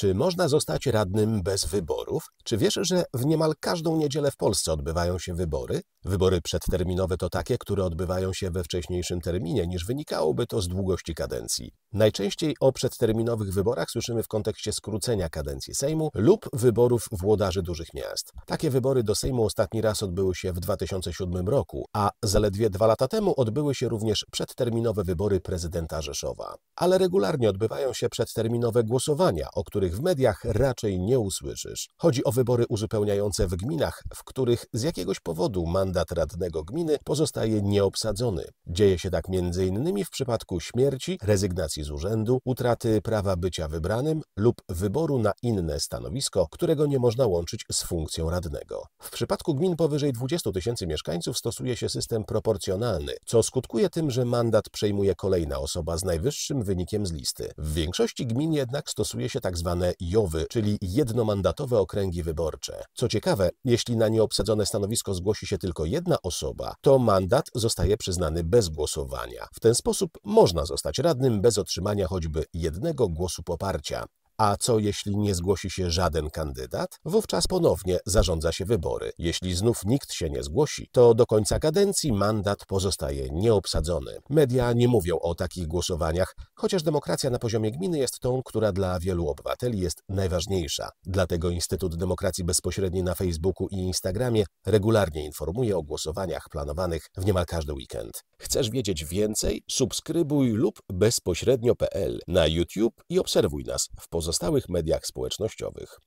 Czy można zostać radnym bez wyborów? Czy wiesz, że w niemal każdą niedzielę w Polsce odbywają się wybory? Wybory przedterminowe to takie, które odbywają się we wcześniejszym terminie, niż wynikałoby to z długości kadencji. Najczęściej o przedterminowych wyborach słyszymy w kontekście skrócenia kadencji Sejmu lub wyborów włodarzy dużych miast. Takie wybory do Sejmu ostatni raz odbyły się w 2007 roku, a zaledwie dwa lata temu odbyły się również przedterminowe wybory prezydenta Rzeszowa. Ale regularnie odbywają się przedterminowe głosowania, o których których w mediach raczej nie usłyszysz. Chodzi o wybory uzupełniające w gminach, w których z jakiegoś powodu mandat radnego gminy pozostaje nieobsadzony. Dzieje się tak m.in. w przypadku śmierci, rezygnacji z urzędu, utraty prawa bycia wybranym lub wyboru na inne stanowisko, którego nie można łączyć z funkcją radnego. W przypadku gmin powyżej 20 tysięcy mieszkańców stosuje się system proporcjonalny, co skutkuje tym, że mandat przejmuje kolejna osoba z najwyższym wynikiem z listy. W większości gmin jednak stosuje się tzw. Tak zwane JOWY, czyli jednomandatowe okręgi wyborcze. Co ciekawe, jeśli na nieobsadzone stanowisko zgłosi się tylko jedna osoba, to mandat zostaje przyznany bez głosowania. W ten sposób można zostać radnym bez otrzymania choćby jednego głosu poparcia. A co jeśli nie zgłosi się żaden kandydat? Wówczas ponownie zarządza się wybory. Jeśli znów nikt się nie zgłosi, to do końca kadencji mandat pozostaje nieobsadzony. Media nie mówią o takich głosowaniach, chociaż demokracja na poziomie gminy jest tą, która dla wielu obywateli jest najważniejsza. Dlatego Instytut Demokracji Bezpośredniej na Facebooku i Instagramie regularnie informuje o głosowaniach planowanych w niemal każdy weekend. Chcesz wiedzieć więcej? Subskrybuj lub bezpośrednio.pl na YouTube i obserwuj nas w pozostałych pozostałych mediach społecznościowych.